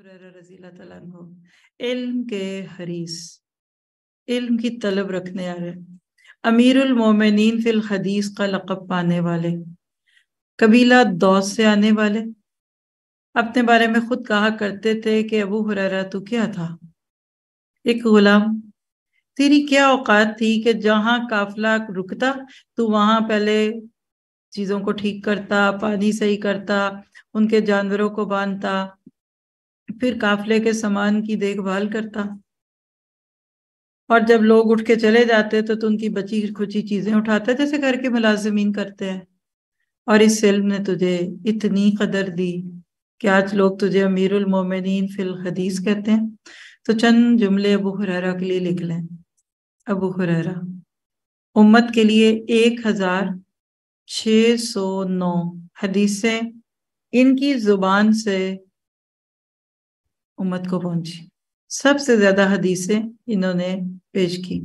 इल्म के हरीस इल्म की तलब रखने वाले अमीरुल मोमिनीन फिल हदीस का लक़ब पाने वाले कबीला दौस से आने वाले अपने बारे में खुद कहा करते थे कि अबू हुररा तू क्या था एक गुलाम तेरी क्या औकात थी कि जहां काफिला रुकता तू वहां पहले चीज़ों को ठीक करता पानी सही करता उनके जानवरों को बांधता फिर काफले के सामान की देखभाल करता और जब लोग उठ के चले जाते तो, तो उनकी बची खुची चीजें उठाते जैसे घर के मुलाजमीन करते हैं और इस सिल्म ने तुझे इतनी कदर दी कि आज लोग तुझे अमीरुल मोमिनीन फिल हदीस कहते हैं तो चंद जुमले अबू हुररा के लिए लिख लें अबू हुररा उम्मत के लिए एक हजार छ सौ नौ हदीसें इनकी जुबान से उम्मत को पहुंची सबसे ज्यादा हदीसें इन्होंने पेश की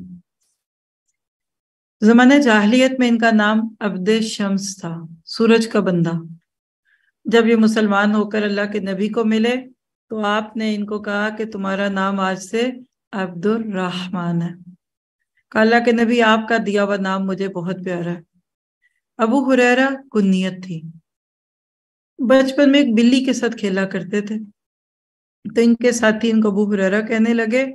जमाने जाहलीत में इनका नाम अब्द शम्स था सूरज का बंदा जब ये मुसलमान होकर अल्लाह के नबी को मिले तो आपने इनको कहा कि तुम्हारा नाम आज से अब्दुलरहमान है अल्लाह के नबी आपका दिया हुआ नाम मुझे बहुत प्यारा है अबू हुरैरा कुत थी बचपन में एक बिल्ली के साथ खेला करते थे तो इनके साथी इनको अबू हुररा कहने लगे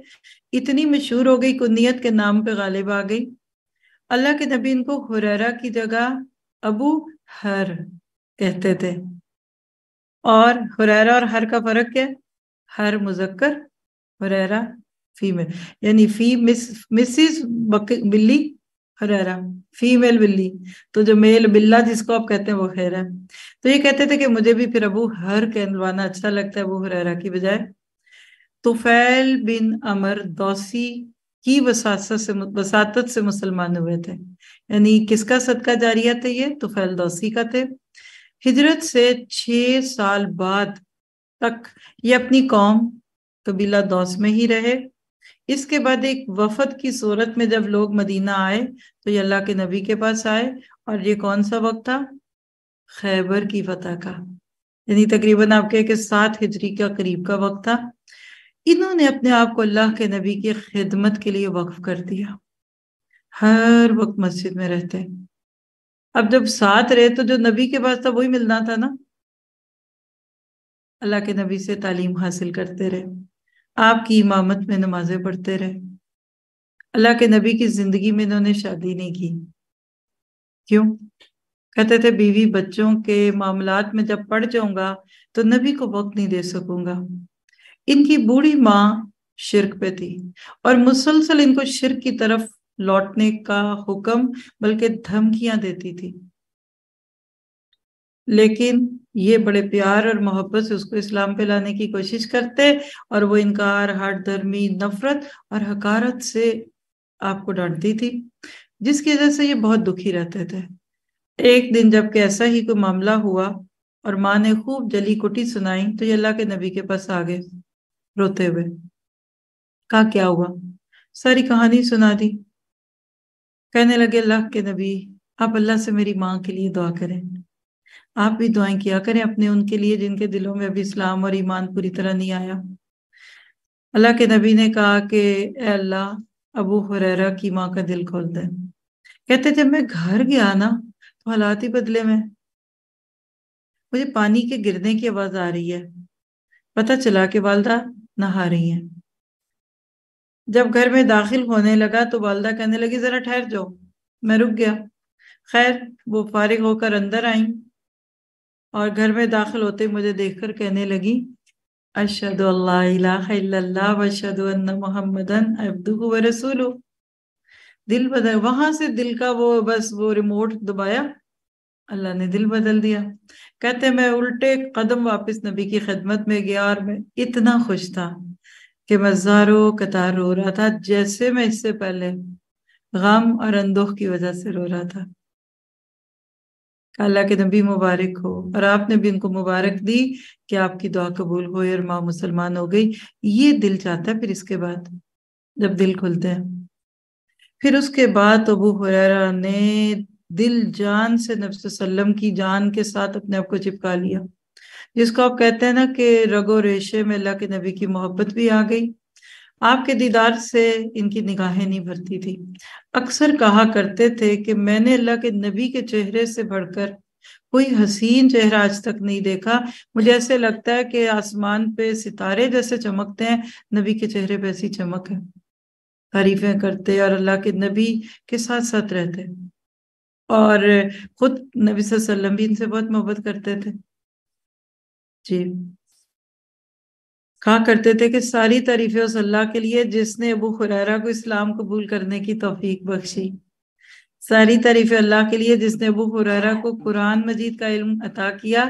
इतनी मशहूर हो गई कुन्नीत के नाम पे गालिब आ गई अल्लाह के नबी इनको हुररा की जगह अबू हर कहते थे और हुररा और हर का फर्क क्या है हर मुजक्कर हुररा फीमेल यानी फी मिस मिसिस बिल्ली हरेरा फीमेल बिल्ली तो जो मेल बिल्ला जिसको आप कहते हैं वो हेरा तो ये कहते थे कि मुझे भी फिर अबू हर कहलवाना अच्छा लगता है अबू हरेरा की बजाय तो फैल बिन अमर दौसी की वसात से वसात से मुसलमान हुए थे यानी किसका सदका जारिया थे ये तो फैल दौसी का थे हिजरत से छः साल बाद तक ये अपनी कौम कबीला दौस में ही रहे इसके बाद एक वफद की सूरत में जब लोग मदीना आए तो ये अल्लाह के नबी के पास आए और ये कौन सा वक्त था खैबर की फतह का यानी तकरीबन आप कह के सात हिजरी का करीब का वक्त था इन्होंने अपने आप को अल्लाह के नबी की खिदमत के लिए वक्फ कर दिया हर वक्त मस्जिद में रहते अब जब साथ रहे तो जो नबी के पास था वही मिलना था ना अल्लाह के नबी से तालीम हासिल करते रहे आपकी इमामत में नमाजें पढ़ते रहे अल्लाह के नबी की जिंदगी में इन्होंने शादी नहीं की क्यों कहते थे बीवी बच्चों के मामला में जब पढ़ जाऊंगा तो नबी को वक्त नहीं दे सकूंगा इनकी बूढ़ी माँ शिरक पे थी और मुसलसल इनको शिरक की तरफ लौटने का हुक्म बल्कि धमकियां देती थी लेकिन ये बड़े प्यार और मोहब्बत से उसको इस्लाम पे लाने की कोशिश करते और वो इनकार हट धर्मी नफरत और हकारत से आपको डांटती थी जिसकी वजह से ये बहुत दुखी रहते थे एक दिन जब ऐसा ही कोई मामला हुआ और माँ ने खूब जली कुटी सुनाई तो ये अल्लाह के नबी के पास आ गए रोते हुए कहा क्या हुआ सारी कहानी सुना दी कहने लगे अल्लाह के नबी आप अल्लाह से मेरी माँ के लिए दुआ करें आप भी दुआएं किया करें अपने उनके लिए जिनके दिलों में अभी इस्लाम और ईमान पूरी तरह नहीं आया अल्लाह के नबी ने कहा कि अल्लाह अबू हुरैरा की माँ का दिल खोल दे कहते जब मैं घर गया ना तो हालात ही बदले में मुझे पानी के गिरने की आवाज आ रही है पता चला कि वालदा नहा रही है जब घर में दाखिल होने लगा तो वालदा कहने लगी जरा ठहर जाओ मैं रुक गया खैर वो फारिग होकर अंदर आई और घर में दाखिल होते मुझे देखकर कहने लगी अशद अशद मोहम्मदन अब्दू रसूल दिल बदल वहां से दिल का वो बस वो रिमोट दबाया अल्लाह ने दिल बदल दिया कहते मैं उल्टे कदम वापस नबी की खिदमत में गया और मैं इतना खुश था कि जारो कतार रो रहा था जैसे मैं इससे पहले गम और अंदोह की वजह से रो रहा था अल्लाह के नबी मुबारक हो और आपने भी उनको मुबारक दी कि आपकी दुआ कबूल हो और माँ मुसलमान हो गई ये दिल चाहता है फिर इसके बाद जब दिल खुलते हैं फिर उसके बाद अबू हुरैरा ने दिल जान से नबी सल्लम की जान के साथ अपने आप को चिपका लिया जिसको आप कहते हैं ना कि रगो रेशे में अल्लाह के नबी की मोहब्बत भी आ गई आपके दीदार से इनकी निगाहें नहीं भरती थी अक्सर कहा करते थे कि मैंने अल्लाह के नबी के चेहरे से बढ़कर कोई हसीन चेहरा आज तक नहीं देखा मुझे ऐसे लगता है कि आसमान पे सितारे जैसे चमकते हैं नबी के चेहरे पे ऐसी चमक है तारीफें करते और अल्लाह के नबी के साथ साथ रहते और खुद नबी वसल्लम भी इनसे बहुत मोहब्बत करते थे जी कहा करते थे कि सारी तारीफें उस अल्लाह के लिए जिसने अबू खुरैरा को इस्लाम कबूल करने की तोफीक बख्शी सारी तारीफ अल्लाह के लिए जिसने अबू हुररा को कुरान मजीद का इल्म अता किया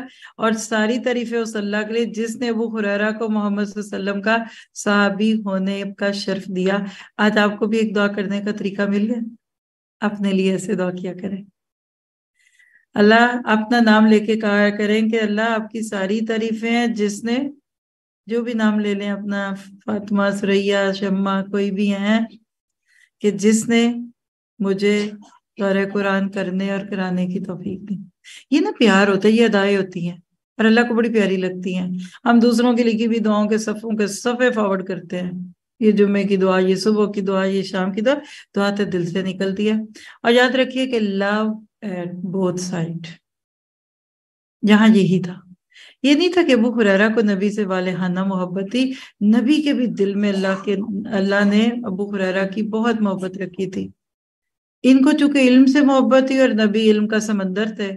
और सारी तारीफ उस अल्लाह के लिए जिसने अबू हुररा को मोहम्मद का सहाबी होने का शर्फ दिया आज आपको भी एक दुआ करने का तरीका मिल गया अपने लिए ऐसे दुआ किया करें अल्लाह अपना नाम लेके कहा करें कि अल्लाह आपकी सारी तारीफें हैं जिसने जो भी नाम ले लें अपना फातिमा सुरैया शम्मा कोई भी हैं कि जिसने मुझे दौरे कुरान करने और कराने की तोफीक दी ये ना प्यार होता है ये अदाएं होती हैं और अल्लाह को बड़ी प्यारी लगती हैं हम दूसरों की लिखी भी दुआओं के सफ़ों के सफ़े फॉरवर्ड करते हैं ये जुम्मे की दुआ ये सुबह की दुआ ये शाम की दुआ दुआ तो दिल से निकलती है और याद रखिए कि लव एट बोथ साइड यहाँ यही था ये नहीं था कि अबू हुररा को नबी से वाले हाना मोहब्बत थी नबी के भी दिल में अल्लाह के अल्लाह ने अबू हुररा की बहुत मोहब्बत रखी थी इनको चूंकि इल्म से मोहब्बत थी और नबी इल्म का समंदर थे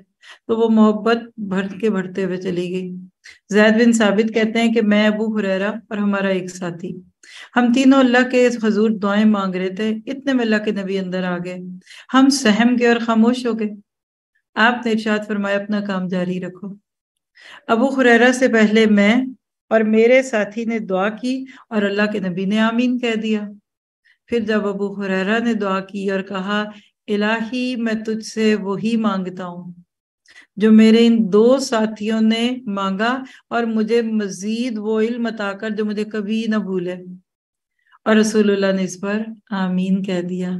तो वो मोहब्बत भर के भरते हुए चली गई जैद बिन साबित कहते हैं कि मैं अबू हुररा और हमारा एक साथी हम तीनों अल्लाह के हजूर दुआएं मांग रहे थे इतने में अल्लाह के नबी अंदर आ गए हम सहम गए और खामोश हो गए आपने इर्शाद फरमाया अपना काम जारी रखो अबू हुरैरा से पहले मैं और मेरे साथी ने दुआ की और अल्लाह के नबी ने आमीन कह दिया फिर जब अबू हुरैरा ने दुआ की और कहा इलाही मैं तुझसे वही मांगता हूँ जो मेरे इन दो साथियों ने मांगा और मुझे मजीद वो इल्म अताकर जो मुझे कभी ना भूले और रसूलुल्लाह ने इस पर आमीन कह दिया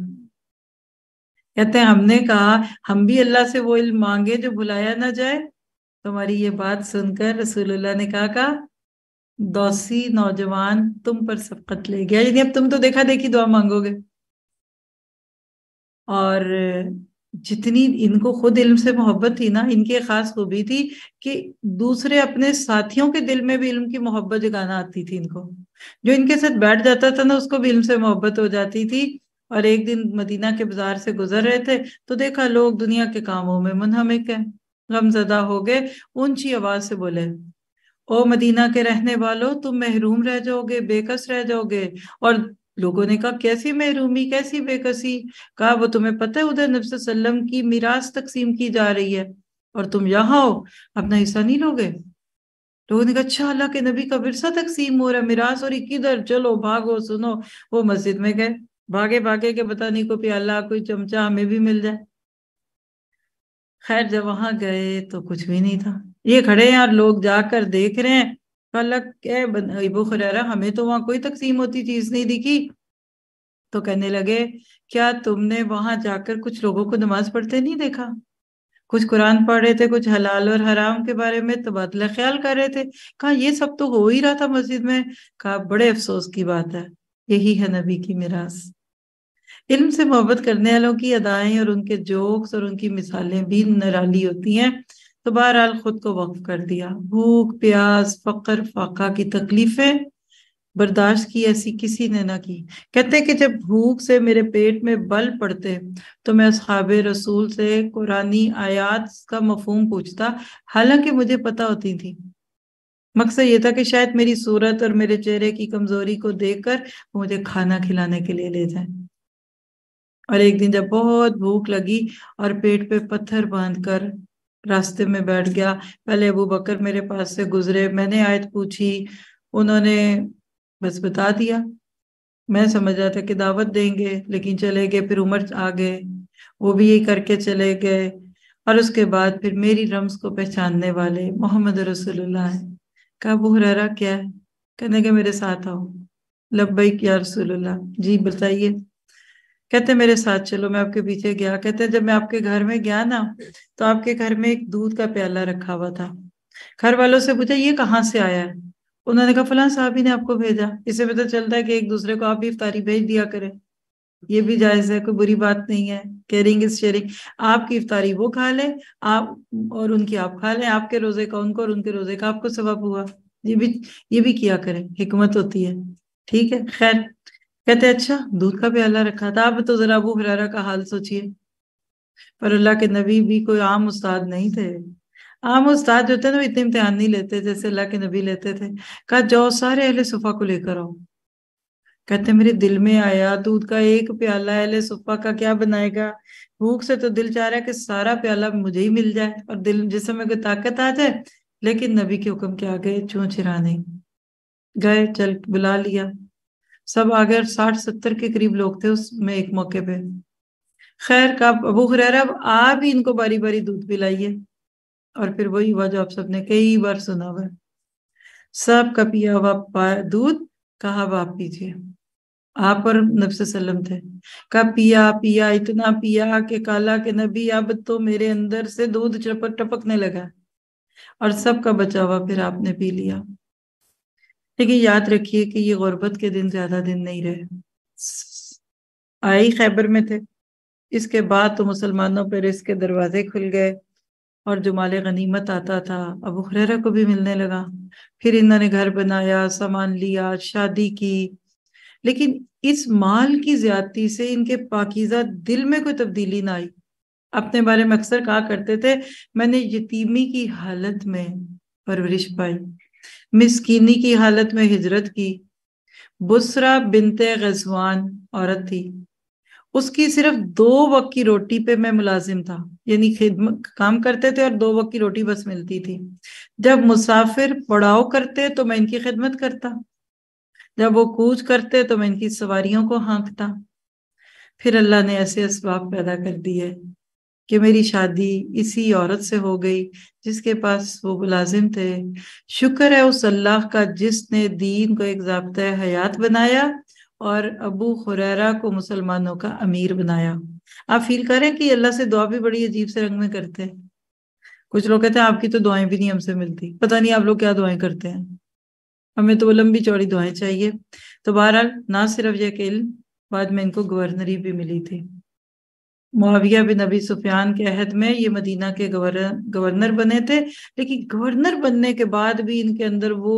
कहते हैं हमने कहा हम भी अल्लाह से वो इल्म मांगे जो भुलाया ना जाए तुम्हारी ये बात सुनकर रसूलुल्लाह ने कहा का दौसी नौजवान तुम पर सबकत ले गया यानी अब तुम तो देखा देखी दुआ मांगोगे और जितनी इनको खुद इल्म से मोहब्बत थी ना इनकी खास खूबी थी कि दूसरे अपने साथियों के दिल में भी इल्म की मोहब्बत जगाना आती थी इनको जो इनके साथ बैठ जाता था ना उसको भी इल्म से मोहब्बत हो जाती थी और एक दिन मदीना के बाजार से गुजर रहे थे तो देखा लोग दुनिया के कामों में मुनहमिक है गमजदा हो गए ऊंची आवाज से बोले ओ मदीना के रहने वालों तुम महरूम रह जाओगे बेकस रह जाओगे और लोगों ने कहा कैसी महरूमी कैसी बेकसी कहा वो तुम्हें पता है उधर नबी वसल्लम की मीरास तकसीम की जा रही है और तुम यहाँ हो अपना हिस्सा नहीं लोगे लोगों ने कहा अच्छा अल्लाह के नबी का विरसा तकसीम हो रहा है मीरास और किधर चलो भागो सुनो वो मस्जिद में गए भागे भागे के पता नहीं कोई प्याला कोई चमचा हमें भी मिल जाए खैर जब वहां गए तो कुछ भी नहीं था ये खड़े हैं और लोग जाकर देख रहे हैं कल इबो खरेरा हमें तो वहां कोई तकसीम होती चीज नहीं दिखी तो कहने लगे क्या तुमने वहां जाकर कुछ लोगों को नमाज पढ़ते नहीं देखा कुछ कुरान पढ़ रहे थे कुछ हलाल और हराम के बारे में तबादला ख्याल कर रहे थे कहा ये सब तो हो ही रहा था मस्जिद में कहा बड़े अफसोस की बात है यही है नबी की मिरास इल्म से मोहब्बत करने वालों की अदाएं और उनके जोक्स और उनकी मिसालें भी निराली होती हैं तो बहरहाल खुद को वक्फ कर दिया भूख प्यास फ़कर फाका की तकलीफें बर्दाश्त की ऐसी किसी ने ना की कहते कि जब भूख से मेरे पेट में बल पड़ते तो मैं उसहाब रसूल से कुरानी आयात का मफहम पूछता हालांकि मुझे पता होती थी मकसद ये था कि शायद मेरी सूरत और मेरे चेहरे की कमजोरी को देखकर मुझे खाना खिलाने के लिए ले जाए और एक दिन जब बहुत भूख लगी और पेट पे पत्थर बांध कर रास्ते में बैठ गया पहले अबू बकर मेरे पास से गुजरे मैंने आयत पूछी उन्होंने बस बता दिया मैं समझ रहा था कि दावत देंगे लेकिन चले गए फिर उमर आ गए वो भी यही करके चले गए और उसके बाद फिर मेरी रम्स को पहचानने वाले मोहम्मद रसुल्ला है कहा वो हरारा क्या है कहने के मेरे साथ आओ लब्बैक क्या रसुल्ला जी बताइए कहते मेरे साथ चलो मैं आपके पीछे गया कहते जब मैं आपके घर में गया ना तो आपके घर में एक दूध का प्याला रखा हुआ था घर वालों से पूछा ये कहाँ से आया है उन्होंने कहा फलां साहब ही ने आपको भेजा इसे पता चलता है कि एक दूसरे को आप भी इफ्तारी भेज दिया करें ये भी जायज है कोई बुरी बात नहीं है केयरिंग इज शेयरिंग आपकी इफ्तारी वो खा लें आप और उनकी आप खा लें आपके रोजे का उनको और उनके रोजे का आपको सबब हुआ ये भी ये भी किया करें हिकमत होती है ठीक है खैर कहते अच्छा दूध का प्याला रखा था अब तो जरा अबू हरारा का हाल सोचिए पर अल्लाह के नबी भी कोई आम उस्ताद नहीं थे आम उस्ताद जो थे ना इतने इम्तिहान नहीं लेते जैसे अल्लाह के नबी लेते थे कहा जाओ सारे अहले सुफा को लेकर आओ कहते मेरे दिल में आया दूध का एक प्याला अहले सुफा का क्या बनाएगा भूख से तो दिल चाह रहा है कि सारा प्याला मुझे ही मिल जाए और दिल समय कोई ताकत आ जाए लेकिन नबी के हुक्म के आगे चूं छिरा नहीं गए चल बुला लिया सब आगे साठ सत्तर के करीब लोग थे उसमें एक मौके पे खैर का अबू हुरैरा आप ही इनको बारी बारी दूध पिलाइए और फिर वही हुआ जो आप सबने कई बार सुना हुआ सब का पिया हुआ दूध कहा बाप आप पीजिए आप और नबी सल्लम थे का पिया पिया इतना पिया के काला के नबी अब तो मेरे अंदर से दूध चपक टपकने लगा और सबका बचा हुआ फिर आपने पी लिया लेकिन याद रखिए कि ये गुर्बत के दिन ज्यादा दिन नहीं रहे आए ही खैबर में थे इसके बाद तो मुसलमानों पर इसके दरवाजे खुल गए और जो माले गनीमत आता था अब खरेरा को भी मिलने लगा फिर इन्होंने घर बनाया सामान लिया शादी की लेकिन इस माल की ज्यादती से इनके पाकिजा दिल में कोई तब्दीली ना आई अपने बारे में अक्सर कहा करते थे मैंने यतीमी की हालत में परवरिश पाई मिसकीनी की हालत में हिजरत की बुसरा बिनते गजवान औरत थी उसकी सिर्फ दो वक्त की रोटी पे मैं मुलाजिम था यानी खिदमत काम करते थे और दो वक्त की रोटी बस मिलती थी जब मुसाफिर पड़ाव करते तो मैं इनकी खिदमत करता जब वो कूच करते तो मैं इनकी सवारियों को हाँकता फिर अल्लाह ने ऐसे इसबाब पैदा कर दिए कि मेरी शादी इसी औरत से हो गई जिसके पास वो मुलाजिम थे शुक्र है उस अल्लाह का जिसने दीन को एक जबत हयात बनाया और अबू खुरैरा को मुसलमानों का अमीर बनाया आप फील करें कि अल्लाह से दुआ भी बड़ी अजीब से रंग में करते हैं कुछ लोग कहते हैं आपकी तो दुआएं भी नहीं हमसे मिलती पता नहीं आप लोग क्या दुआएं करते हैं हमें तो लंबी चौड़ी दुआएं चाहिए तो बहरहाल ना सिर्फ यह बाद में इनको गवर्नरी भी मिली थी मुआविया बिन अबी सुफियान के अहद में ये मदीना के गवर्नर गवर्नर बने थे लेकिन गवर्नर बनने के बाद भी इनके अंदर वो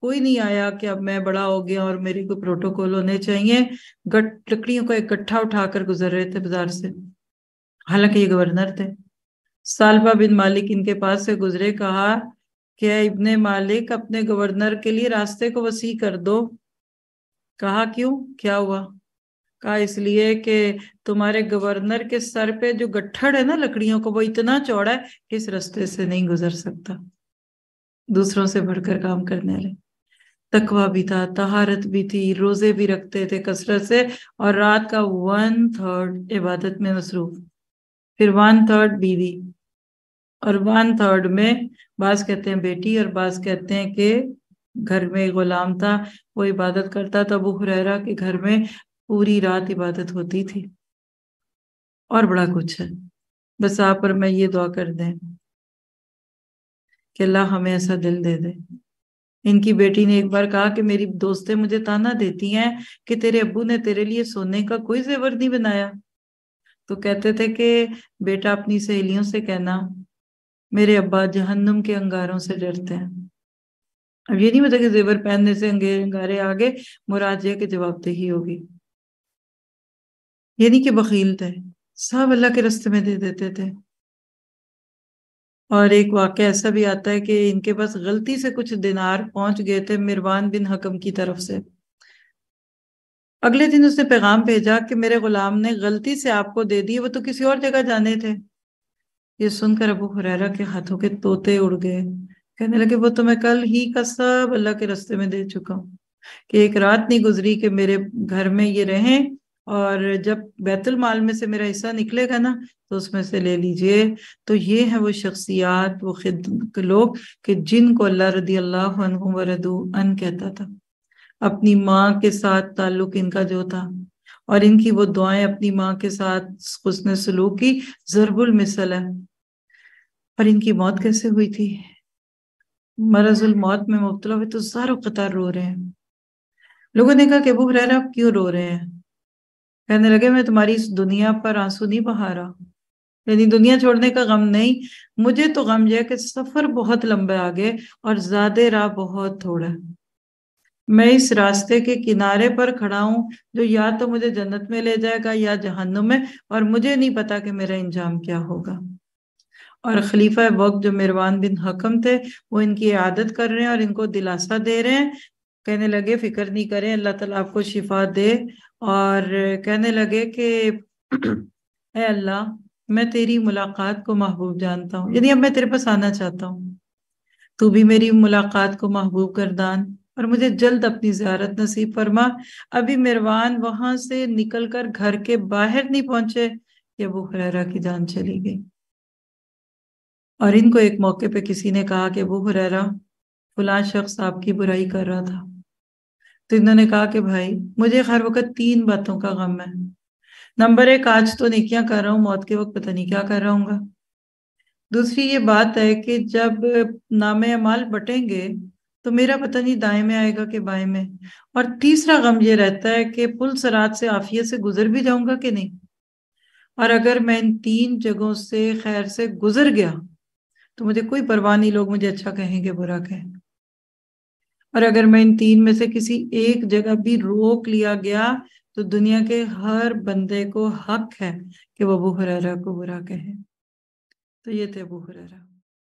कोई नहीं आया कि अब मैं बड़ा हो गया और मेरे को प्रोटोकॉल होने चाहिए गट लकड़ियों का इकट्ठा उठाकर गुजर रहे थे बाजार से हालांकि ये गवर्नर थे सालबा बिन मालिक इनके पास से गुजरे कहा कि इब्ने मालिक अपने गवर्नर के लिए रास्ते को वसी कर दो कहा क्यों क्या हुआ कहा इसलिए कि तुम्हारे गवर्नर के सर पे जो गठड़ है ना लकड़ियों को वो इतना चौड़ा है कि इस रास्ते से नहीं गुजर सकता दूसरों से बढ़कर काम करने वाले तकवा भी था तहारत भी थी रोजे भी रखते थे कसरत से और रात का वन थर्ड इबादत में मसरूफ फिर वन थर्ड बीवी और वन थर्ड में बास कहते हैं बेटी और बास कहते हैं कि घर में गुलाम था वो इबादत करता था अबू हुरैरा के घर में पूरी रात इबादत होती थी और बड़ा कुछ है बस आप और मैं ये दुआ कर दें कि अल्लाह हमें ऐसा दिल दे दे इनकी बेटी ने एक बार कहा कि मेरी दोस्तें मुझे ताना देती हैं कि तेरे अबू ने तेरे लिए सोने का कोई जेवर नहीं बनाया तो कहते थे कि बेटा अपनी सहेलियों से कहना मेरे अब्बा जहन्नुम के अंगारों से डरते हैं अब ये नहीं पता कि जेवर पहनने से अंगारे आगे मुराद के जवाबदेही होगी ये नहीं कि बकील थे सब अल्लाह के रस्ते में दे देते थे और एक वाक़ ऐसा भी आता है कि इनके पास गलती से कुछ दिनार पहुंच गए थे मिरवान बिन हकम की तरफ से अगले दिन उसने पैगाम भेजा कि मेरे गुलाम ने गलती से आपको दे दी वो तो किसी और जगह जाने थे ये सुनकर अबू हुरैरा के हाथों के तोते उड़ गए कहने लगे वो तो मैं कल ही का सब अल्लाह के रस्ते में दे चुका हूँ कि एक रात नहीं गुजरी कि मेरे घर में ये रहें और जब बैतुल माल में से मेरा हिस्सा निकलेगा ना तो उसमें से ले लीजिए तो ये है वो शख्सियात वो खिद लोग कि जिनको अल्लाह रदी अल्लाह अन कहता था अपनी माँ के साथ ताल्लुक इनका जो था और इनकी वो दुआएं अपनी माँ के साथ उसने सलूक की जरबुल मिसल है पर इनकी मौत कैसे हुई थी मरजुल मौत में मुबतला हुए तो सारो कतार रो रहे हैं लोगों ने कहा कि अबू हरेरा क्यों रो रहे हैं कहने लगे मैं तुम्हारी इस दुनिया पर आंसू नहीं बहा रहा यानी दुनिया छोड़ने का गम नहीं मुझे तो गम यह कि सफर बहुत लंबा आगे और ज्यादा राह बहुत थोड़ा है मैं इस रास्ते के किनारे पर खड़ा हूं जो या तो मुझे जन्नत में ले जाएगा या जहन्नुम में और मुझे नहीं पता कि मेरा इंजाम क्या होगा और खलीफा वक्त जो मेरवान बिन हकम थे वो इनकी आदत कर रहे हैं और इनको दिलासा दे रहे हैं कहने लगे फिक्र नहीं करें अल्लाह ताला आपको शिफा दे और कहने लगे कि अल्लाह मैं तेरी मुलाकात को महबूब जानता हूँ यदि अब मैं तेरे पास आना चाहता हूँ तू भी मेरी मुलाकात को महबूब कर दान और मुझे जल्द अपनी जियारत नसीब फरमा अभी मेरवान वहां से निकल कर घर के बाहर नहीं पहुंचे कि अबू हुरैरा की जान चली गई और इनको एक मौके पे किसी ने कहा कि अबू हुरैरा फुला शख्स आपकी बुराई कर रहा था तो इन्होंने कहा कि भाई मुझे हर वक्त तीन बातों का गम है नंबर एक आज तो क्या कर रहा हूँ मौत के वक्त पता नहीं क्या कर रहा हूँ दूसरी ये बात है कि जब नामे अमाल बटेंगे तो मेरा पता नहीं दाएं में आएगा कि बाएं में और तीसरा गम ये रहता है कि पुल सरात से आफियत से गुजर भी जाऊंगा कि नहीं और अगर मैं इन तीन जगहों से खैर से गुजर गया तो मुझे कोई परवाह नहीं लोग मुझे अच्छा कहेंगे बुरा कहें और अगर मैं इन तीन में से किसी एक जगह भी रोक लिया गया तो दुनिया के हर बंदे को हक है कि वह अबू हुररा को बुरा कहे तो ये थे अबू हुररा